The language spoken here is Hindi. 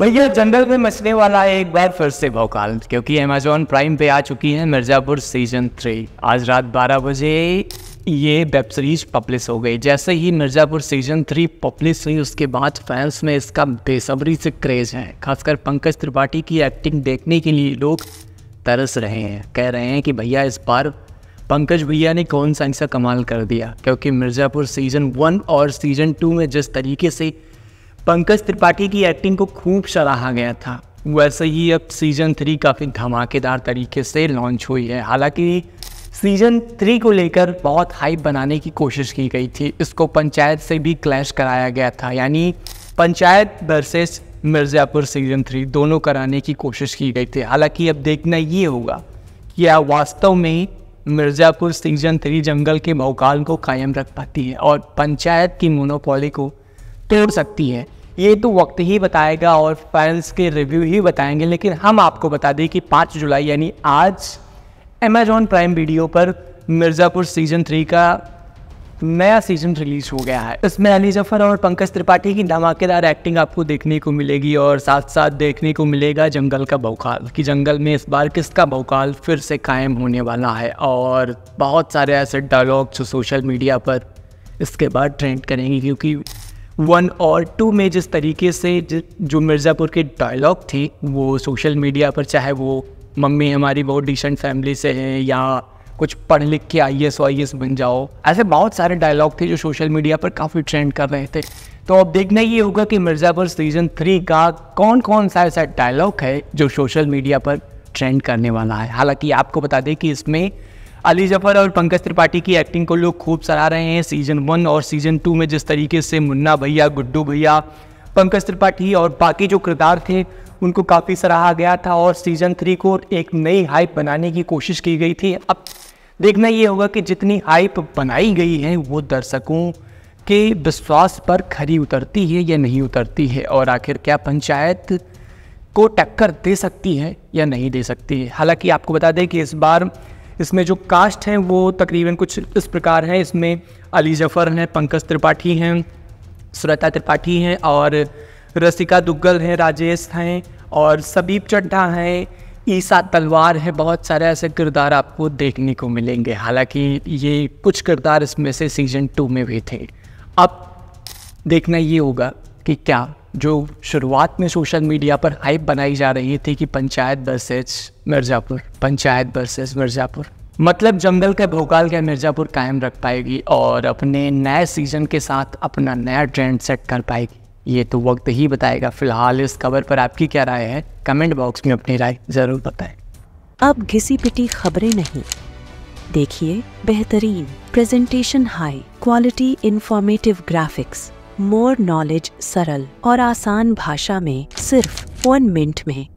भैया जंगल में मचने वाला है एक बार फिर से भोकाल क्योंकि अमेजोन प्राइम पे आ चुकी है मिर्जापुर सीजन थ्री आज रात 12 बजे ये वेब सीरीज पब्लिश हो गई जैसे ही मिर्ज़ापुर सीजन थ्री पब्लिश हुई उसके बाद फैंस में इसका बेसब्री से क्रेज है खासकर पंकज त्रिपाठी की एक्टिंग देखने के लिए लोग तरस रहे हैं कह रहे हैं कि भैया इस बार पंकज भैया ने कौन सा ऐसा कमाल कर दिया क्योंकि मिर्ज़ापुर सीजन वन और सीजन टू में जिस तरीके से पंकज त्रिपाठी की एक्टिंग को खूब सराहा गया था वैसे ही अब सीजन थ्री काफ़ी धमाकेदार तरीके से लॉन्च हुई है हालांकि सीजन थ्री को लेकर बहुत हाइप बनाने की कोशिश की गई थी इसको पंचायत से भी क्लैश कराया गया था यानी Panchayat versus Mirzapur season three दोनों कराने की कोशिश की गई थी हालांकि अब देखना ये होगा कि क्या वास्तव में मिर्ज़ापुर सीजन थ्री जंगल के भौकाल को कायम रख पाती है और पंचायत की मोनोपोली को तोड़ सकती है ये तो वक्त ही बताएगा और फाइल्स के रिव्यू ही बताएंगे लेकिन हम आपको बता दें कि पाँच जुलाई यानी आज अमेजॉन प्राइम वीडियो पर मिर्ज़ापुर सीज़न थ्री का नया सीजन रिलीज हो गया है इसमें अली जफर और पंकज त्रिपाठी की धमाकेदार एक्टिंग आपको देखने को मिलेगी और साथ साथ देखने को मिलेगा जंगल का बौखाल कि जंगल में इस बार किसका बौखाल फिर से कायम होने वाला है और बहुत सारे ऐसे डायलॉग जो सोशल मीडिया पर इसके बाद ट्रेंड करेंगे क्योंकि वन और टू में जिस तरीके से जो मिर्ज़ापुर की डायलॉग थी वो सोशल मीडिया पर चाहे वो मम्मी हमारी बहुत डिसेंट फैमिली से हैं या कुछ पढ़ लिख के आई एस वाई एस बन जाओ ऐसे बहुत सारे डायलॉग थे जो सोशल मीडिया पर काफ़ी ट्रेंड कर रहे थे तो अब देखना ये होगा कि मिर्ज़ापुर सीजन थ्री का कौन कौन सा ऐसा डायलॉग है जो सोशल मीडिया पर ट्रेंड करने वाला है हालांकि आपको बता दें कि इसमें अली जफर और पंकज त्रिपाठी की एक्टिंग को लोग खूब सराह रहे हैं सीजन वन और सीजन टू में जिस तरीके से मुन्ना भैया गुड्डू भैया पंकज त्रिपाठी और बाकी जो किरदार थे उनको काफ़ी सराहा गया था और सीजन थ्री को एक नई हाइप बनाने की कोशिश की गई थी अब देखना ये होगा कि जितनी हाइप बनाई गई है वो दर्शकों के विश्वास पर खरी उतरती है या नहीं उतरती है और आखिर क्या पंचायत को टक्कर दे सकती है या नहीं दे सकती है हालांकि आपको बता दें कि इस बार इसमें जो कास्ट हैं वो तकरीबन कुछ इस प्रकार हैं इसमें अली जफ़र हैं पंकज त्रिपाठी हैं सुरता त्रिपाठी हैं और रसिका दुग्गल हैं राजेश हैं और सबीब चड्ढा हैं ईसा तलवार है बहुत सारे ऐसे किरदार आपको देखने को मिलेंगे हालांकि ये कुछ किरदार इसमें से सीजन टू में भी थे अब देखना ये होगा कि क्या जो शुरुआत में सोशल मीडिया पर हाइप बनाई जा रही थी कि पंचायत बसेस मिर्ज़ापुर पंचायत बसेस मिर्ज़ापुर मतलब जंगल का भोकाल का मिर्ज़ापुर कायम रख पाएगी और अपने नए सीजन के साथ अपना नया ट्रेंड सेट कर पाएगी ये तो वक्त ही बताएगा फिलहाल इस खबर पर आपकी क्या राय है कमेंट बॉक्स में अपनी राय ज़रूर बताएं अब घिसी पिटी खबरें नहीं देखिए बेहतरीन presentation high quality informative graphics more knowledge सरल और आसान भाषा में सिर्फ वन मिनट में